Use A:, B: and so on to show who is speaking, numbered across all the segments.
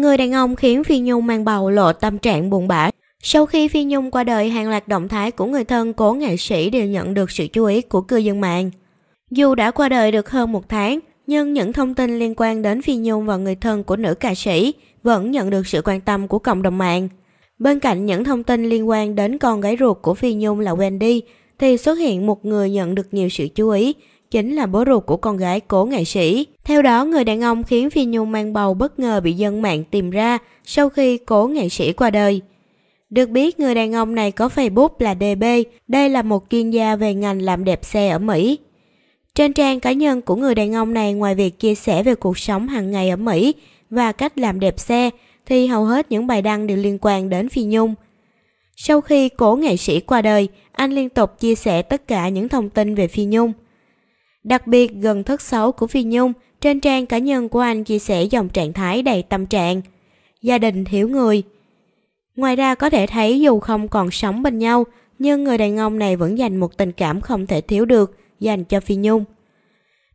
A: Người đàn ông khiến Phi Nhung mang bầu lộ tâm trạng buồn bã. Sau khi Phi Nhung qua đời, hàng loạt động thái của người thân cố nghệ sĩ đều nhận được sự chú ý của cư dân mạng. Dù đã qua đời được hơn một tháng, nhưng những thông tin liên quan đến Phi Nhung và người thân của nữ ca sĩ vẫn nhận được sự quan tâm của cộng đồng mạng. Bên cạnh những thông tin liên quan đến con gái ruột của Phi Nhung là Wendy, thì xuất hiện một người nhận được nhiều sự chú ý, chính là bố ruột của con gái cố nghệ sĩ. Theo đó, người đàn ông khiến Phi Nhung mang bầu bất ngờ bị dân mạng tìm ra sau khi cố nghệ sĩ qua đời. Được biết, người đàn ông này có Facebook là DB, đây là một chuyên gia về ngành làm đẹp xe ở Mỹ. Trên trang cá nhân của người đàn ông này ngoài việc chia sẻ về cuộc sống hàng ngày ở Mỹ và cách làm đẹp xe, thì hầu hết những bài đăng đều liên quan đến Phi Nhung. Sau khi cổ nghệ sĩ qua đời, anh liên tục chia sẻ tất cả những thông tin về Phi Nhung. Đặc biệt, gần thất xấu của Phi Nhung – trên trang cá nhân của anh chia sẻ dòng trạng thái đầy tâm trạng. Gia đình hiểu người. Ngoài ra có thể thấy dù không còn sống bên nhau, nhưng người đàn ông này vẫn dành một tình cảm không thể thiếu được dành cho Phi Nhung.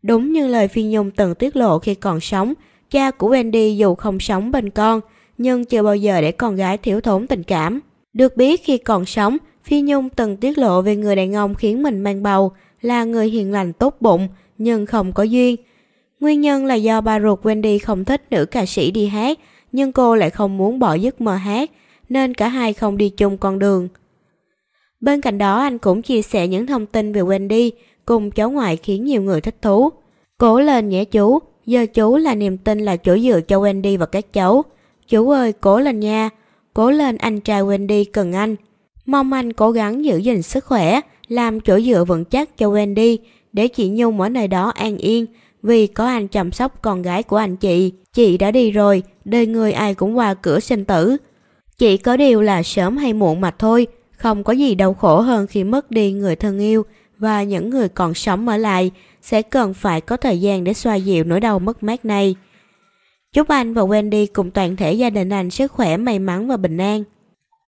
A: Đúng như lời Phi Nhung từng tiết lộ khi còn sống, cha của Wendy dù không sống bên con, nhưng chưa bao giờ để con gái thiếu thốn tình cảm. Được biết khi còn sống, Phi Nhung từng tiết lộ về người đàn ông khiến mình mang bầu là người hiền lành tốt bụng nhưng không có duyên, Nguyên nhân là do ba ruột Wendy không thích nữ ca sĩ đi hát, nhưng cô lại không muốn bỏ giấc mơ hát, nên cả hai không đi chung con đường. Bên cạnh đó anh cũng chia sẻ những thông tin về Wendy cùng cháu ngoại khiến nhiều người thích thú. Cố lên nhé chú, giờ chú là niềm tin là chỗ dựa cho Wendy và các cháu. Chú ơi, cố lên nha, cố lên anh trai Wendy cần anh. Mong anh cố gắng giữ gìn sức khỏe, làm chỗ dựa vững chắc cho Wendy để chị Nhung ở nơi đó an yên, vì có anh chăm sóc con gái của anh chị, chị đã đi rồi, đời người ai cũng qua cửa sinh tử. Chỉ có điều là sớm hay muộn mà thôi, không có gì đau khổ hơn khi mất đi người thân yêu và những người còn sống ở lại sẽ cần phải có thời gian để xoa dịu nỗi đau mất mát này. Chúc anh và Wendy cùng toàn thể gia đình anh sức khỏe, may mắn và bình an.